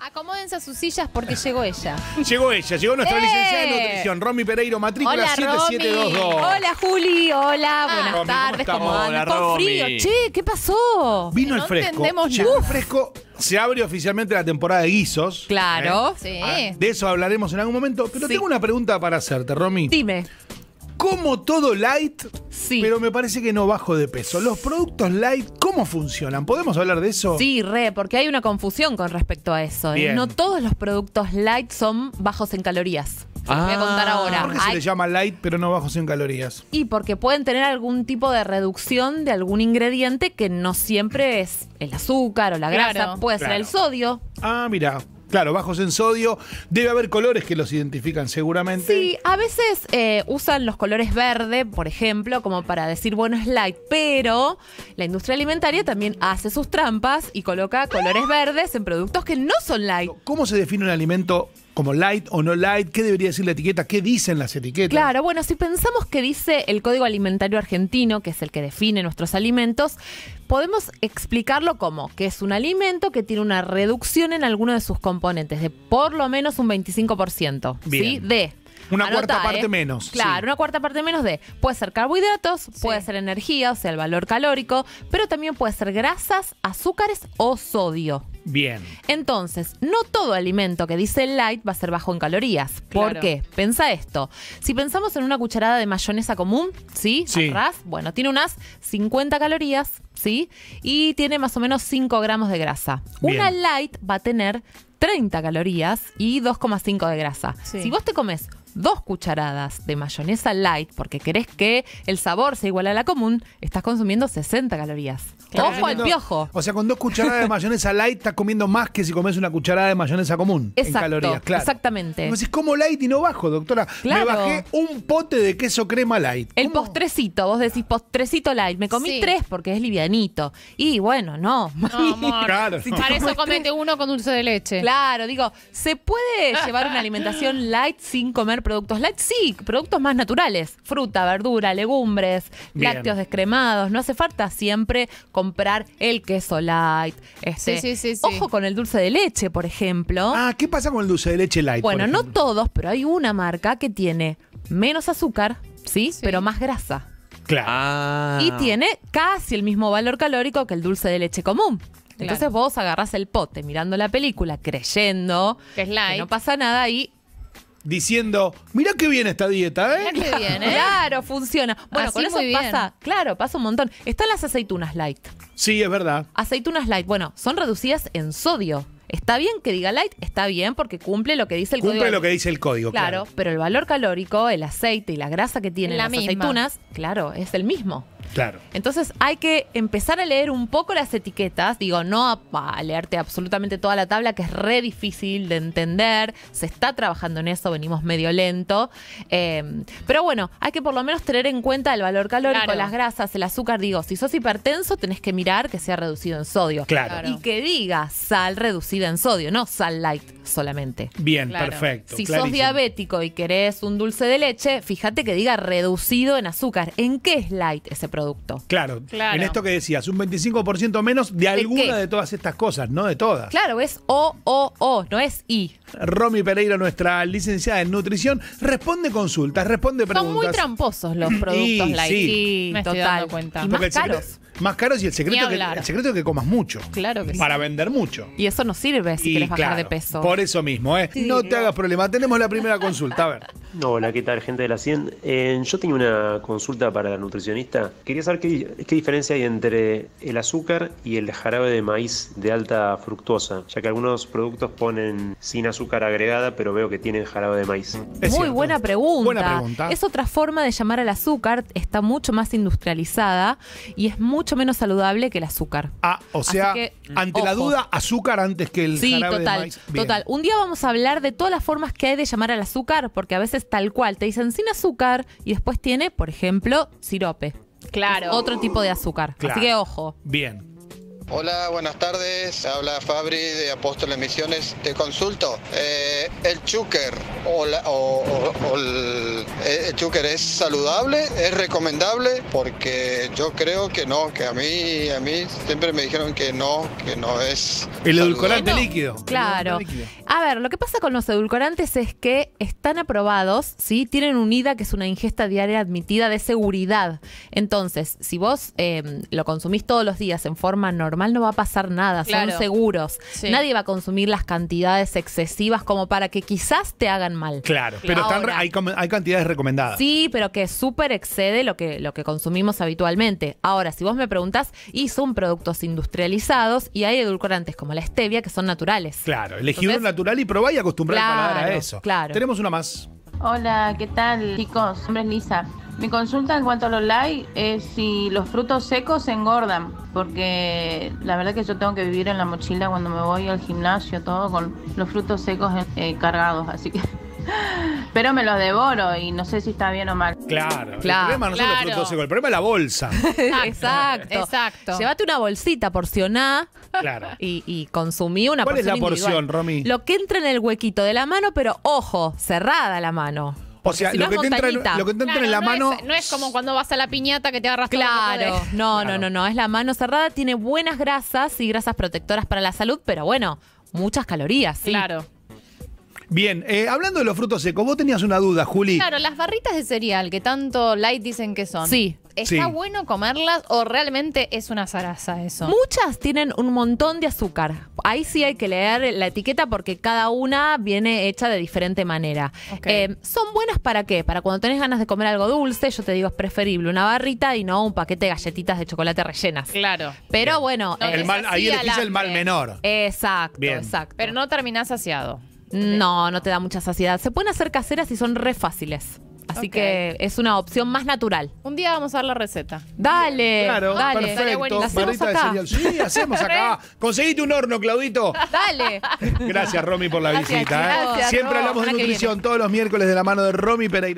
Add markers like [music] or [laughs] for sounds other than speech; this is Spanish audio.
Acomódense a sus sillas porque llegó ella. [laughs] Llegó ella, llegó nuestra ¡Eh! licenciada en nutrición, Romy Pereiro, matrícula Hola, 7722. Hola, Juli. Hola, ah. buenas tardes. ¿Cómo andan? frío. Che, ¿qué pasó? Vino el No fresco. entendemos el fresco. Se abre oficialmente la temporada de guisos. Claro. ¿eh? Sí. Ah, de eso hablaremos en algún momento. Pero tengo una pregunta para hacerte, Romy. Dime como todo light, sí. pero me parece que no bajo de peso. Los productos light, ¿cómo funcionan? ¿Podemos hablar de eso? Sí, re, porque hay una confusión con respecto a eso. ¿eh? No todos los productos light son bajos en calorías. Ah, voy a contar ah, ahora. ¿Por se le llama light pero no bajos en calorías? Y porque pueden tener algún tipo de reducción de algún ingrediente que no siempre es el azúcar o la grasa, puede ser el sodio. Ah, mira. Claro, bajos en sodio. Debe haber colores que los identifican seguramente. Sí, a veces eh, usan los colores verde, por ejemplo, como para decir, bueno, es light, pero la industria alimentaria también hace sus trampas y coloca colores verdes en productos que no son light. ¿Cómo se define un alimento como light o no light, qué debería decir la etiqueta, qué dicen las etiquetas. Claro, bueno, si pensamos que dice el Código Alimentario Argentino, que es el que define nuestros alimentos, podemos explicarlo como que es un alimento que tiene una reducción en alguno de sus componentes de por lo menos un 25%, Bien. ¿sí? Una cuarta parte ¿eh? menos. Claro, una cuarta parte menos de. Puede ser carbohidratos, puede ser energía, o sea, el valor calórico, pero también puede ser grasas, azúcares o sodio. Bien. Entonces, no todo alimento que dice light va a ser bajo en calorías. ¿Por qué? Pensa esto. Si pensamos en una cucharada de mayonesa común, ¿sí? sí. bueno, tiene unas 50 calorías, ¿sí? Y tiene más o menos 5 gramos de grasa. Una light va a tener 30 calorías y 2,5 de grasa. Si vos te comes dos cucharadas de mayonesa light, porque querés que el sabor sea igual a la común, estás consumiendo 60 calorías. Ojo al piojo. O sea, con dos cucharadas de mayonesa light estás comiendo más que si comes una cucharada de mayonesa común Exacto, en calorías, claro. Exactamente. Como como light y no bajo, doctora. Me bajé un pote de queso crema light. El postrecito, vos decís postrecito light. Me comí tres porque es livianito. Y bueno, no. [laughs] Para eso comete uno con dulce de leche. Claro, digo, se puede llevar una alimentación light sin comer productos light, sí, productos más naturales, fruta, verdura, legumbres, lácteos descremados, no hace falta siempre comprar el queso light. Este. Ojo con el dulce de leche, por ejemplo. Ah, ¿qué pasa con el dulce de leche light? Bueno, no todos, pero hay una marca que tiene menos azúcar, ¿sí? Pero más grasa. Claro. Ah. Y tiene casi el mismo valor calórico que el dulce de leche común. Entonces vos agarrás el pote mirando la película, creyendo es light. que no pasa nada y diciendo, mira qué bien esta dieta, ¿eh? bien, [laughs] ¿eh? Claro, funciona. Bueno, con eso pasa, claro, pasa un montón. Están las aceitunas light. Sí, es verdad. Aceitunas light, bueno, son reducidas en sodio. Está bien que diga light, está bien porque cumple lo que dice el Cumple lo que dice el código, claro. pero el valor calórico, el aceite y la grasa que tienen las aceitunas, claro, es el mismo. Claro. Entonces hay que empezar a leer un poco las etiquetas, digo, no a, leerte absolutamente toda la tabla, que es re difícil de entender, se está trabajando en eso, venimos medio lento, eh, pero bueno, hay que por lo menos tener en cuenta el valor calórico, las grasas, el azúcar, digo, si sos hipertenso tenés que mirar que sea reducido en sodio. Claro. Y que diga sal reducida en sodio, no sal light solamente. Bien, perfecto. Si sos diabético y querés un dulce de leche, fíjate que diga reducido en azúcar. ¿En qué es light ese producto? Claro, en esto que decías, un 25% menos de, alguna de todas estas cosas, no de todas. Claro, es O, O, O, no es I. Romy Pereira, nuestra licenciada en nutrición, responde consultas, responde preguntas. Son muy tramposos los productos, light. sí. total. cuenta. Y más caros más caros y el secreto, el secreto es que comas mucho. Claro Para vender mucho. Y eso no sirve si quieres bajar de peso. Por eso mismo, ¿eh? no te hagas problema. Tenemos la primera consulta, a ver. [laughs] Hola, ¿qué tal, gente de la 100? Eh, yo tenía una consulta para la nutricionista. Quería saber qué, diferencia hay entre el azúcar y el jarabe de maíz de alta fructosa, ya que algunos productos ponen sin azúcar agregada, pero veo que tienen jarabe de maíz. Muy buena pregunta. buena pregunta. Es otra forma de llamar al azúcar, está mucho más industrializada y es mucho menos saludable que el azúcar. Ah, o sea, ante la duda, azúcar antes que el sí, total, total. Un día vamos a hablar de todas las formas que hay de llamar al azúcar, porque a veces tal cual te dicen sin azúcar y después tiene, por ejemplo, sirope. Claro. otro tipo de azúcar. Así que ojo. Bien. Hola, buenas tardes. Habla Fabri de Apóstoles Misiones. Te consulto. Eh, ¿El chúquer o, eh, es saludable? ¿Es recomendable? Porque yo creo que no, que a mí, a mí siempre me dijeron que no, que no es. El edulcorante líquido. Claro. A ver, lo que pasa con los edulcorantes es que están aprobados, ¿sí? Tienen IDA, que es una ingesta diaria admitida de seguridad. Entonces, si vos eh, lo consumís todos los días en forma normal, normal no va a pasar nada, son seguros. Nadie va a consumir las cantidades excesivas como para que quizás te hagan mal. Claro, pero hay, cantidades recomendadas. Sí, pero que súper excede lo que, lo que consumimos habitualmente. Ahora, si vos me preguntas y son productos industrializados y hay edulcorantes como la stevia que son naturales. Claro, elegir uno natural y probá y acostumbrar a eso. Claro. Tenemos una más. Hola, ¿qué tal chicos? Mi nombre es Lisa. Mi consulta en cuanto a los like es si los frutos secos engordan porque la verdad que yo tengo que vivir en la mochila cuando me voy al gimnasio, todo con los frutos secos eh, cargados, así que... [laughs] Pero me los devoro y no sé si está bien o mal. Claro, claro el problema no son los frutos secos, el problema es la bolsa. [laughs] exacto, exacto. Llévate una bolsita, porcioná claro. y, consumí una porción. ¿Cuál es la porción, Lo que entra en el huequito de la mano, pero ojo, cerrada la mano o sea, lo, que te entra, en la mano. no es como cuando vas a la piñata que te agarras Claro, todo no, claro. no, no, no. Es la mano cerrada, tiene buenas grasas y grasas protectoras para la salud, pero bueno, muchas calorías, sí. Claro. Bien, eh, hablando de los frutos secos, vos tenías una duda, Juli. Claro, las barritas de cereal que tanto light dicen que son. Sí. ¿Está bueno comerlas o realmente es una zaraza eso? Muchas tienen un montón de azúcar. Ahí sí hay que leer la etiqueta porque cada una viene hecha de diferente manera. Eh, ¿Son buenas para qué? Para cuando tenés ganas de comer algo dulce, yo te digo es preferible una barrita y no un paquete de galletitas de chocolate rellenas. Claro. Pero bueno. Eh, el mal, ahí el mal menor. Exacto, exacto. Pero no terminás saciado. No, no te da mucha saciedad. Se pueden hacer caseras y son re fáciles. Así que es una opción más natural. Un día vamos a dar la receta. Dale. Claro, dale. perfecto. ¿La sí, hacemos acá. [laughs] Conseguiste un horno, Claudito. Dale. Gracias, Romy, por la visita. ¿eh? Siempre hablamos de nutrición todos los miércoles de la mano de Romy Pereira.